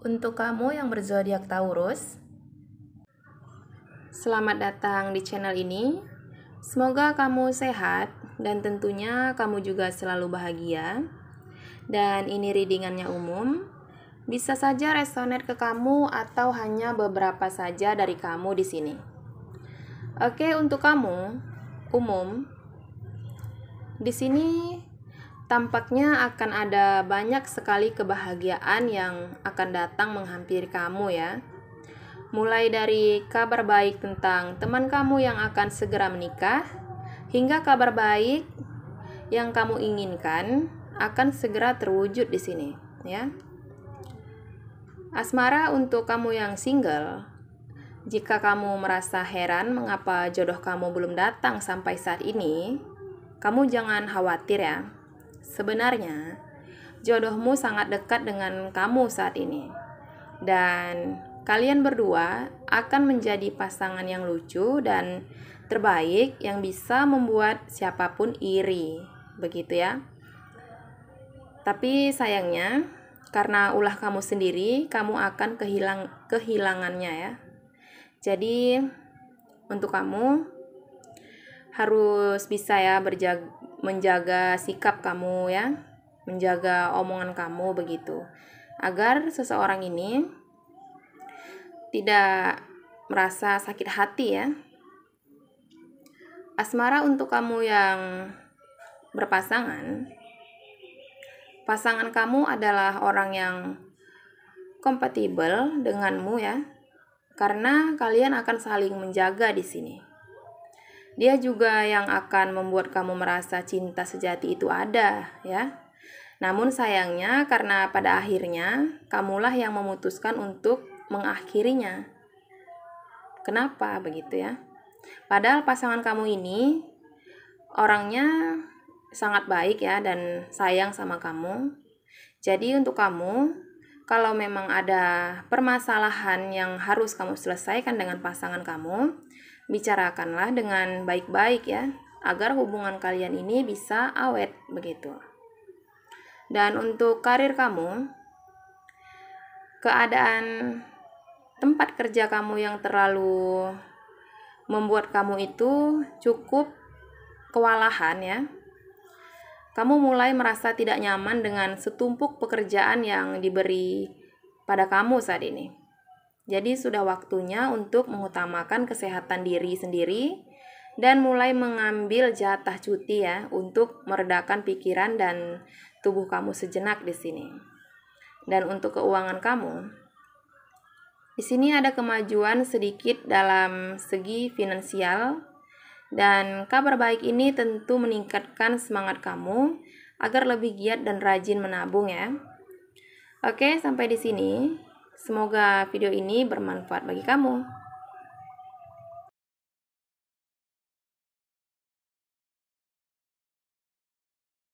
Untuk kamu yang berzodiak Taurus, selamat datang di channel ini. Semoga kamu sehat dan tentunya kamu juga selalu bahagia. Dan ini readingannya umum. Bisa saja resonate ke kamu atau hanya beberapa saja dari kamu di sini. Oke, untuk kamu umum di sini Tampaknya akan ada banyak sekali kebahagiaan yang akan datang menghampiri kamu ya. Mulai dari kabar baik tentang teman kamu yang akan segera menikah, hingga kabar baik yang kamu inginkan akan segera terwujud di sini ya. Asmara untuk kamu yang single, jika kamu merasa heran mengapa jodoh kamu belum datang sampai saat ini, kamu jangan khawatir ya Sebenarnya, jodohmu sangat dekat dengan kamu saat ini. Dan kalian berdua akan menjadi pasangan yang lucu dan terbaik yang bisa membuat siapapun iri. Begitu ya. Tapi sayangnya, karena ulah kamu sendiri, kamu akan kehilang kehilangannya ya. Jadi untuk kamu harus bisa ya berjaga menjaga sikap kamu ya, menjaga omongan kamu begitu. Agar seseorang ini tidak merasa sakit hati ya. Asmara untuk kamu yang berpasangan, pasangan kamu adalah orang yang kompatibel denganmu ya. Karena kalian akan saling menjaga di sini. Dia juga yang akan membuat kamu merasa cinta sejati itu ada, ya. Namun sayangnya karena pada akhirnya kamulah yang memutuskan untuk mengakhirinya. Kenapa begitu ya? Padahal pasangan kamu ini orangnya sangat baik ya dan sayang sama kamu. Jadi untuk kamu kalau memang ada permasalahan yang harus kamu selesaikan dengan pasangan kamu, bicarakanlah dengan baik-baik ya, agar hubungan kalian ini bisa awet begitu. Dan untuk karir kamu, keadaan tempat kerja kamu yang terlalu membuat kamu itu cukup kewalahan ya. Kamu mulai merasa tidak nyaman dengan setumpuk pekerjaan yang diberi pada kamu saat ini. Jadi sudah waktunya untuk mengutamakan kesehatan diri sendiri dan mulai mengambil jatah cuti ya untuk meredakan pikiran dan tubuh kamu sejenak di sini. Dan untuk keuangan kamu, di sini ada kemajuan sedikit dalam segi finansial dan kabar baik ini tentu meningkatkan semangat kamu agar lebih giat dan rajin menabung ya. Oke, sampai di sini. Semoga video ini bermanfaat bagi kamu.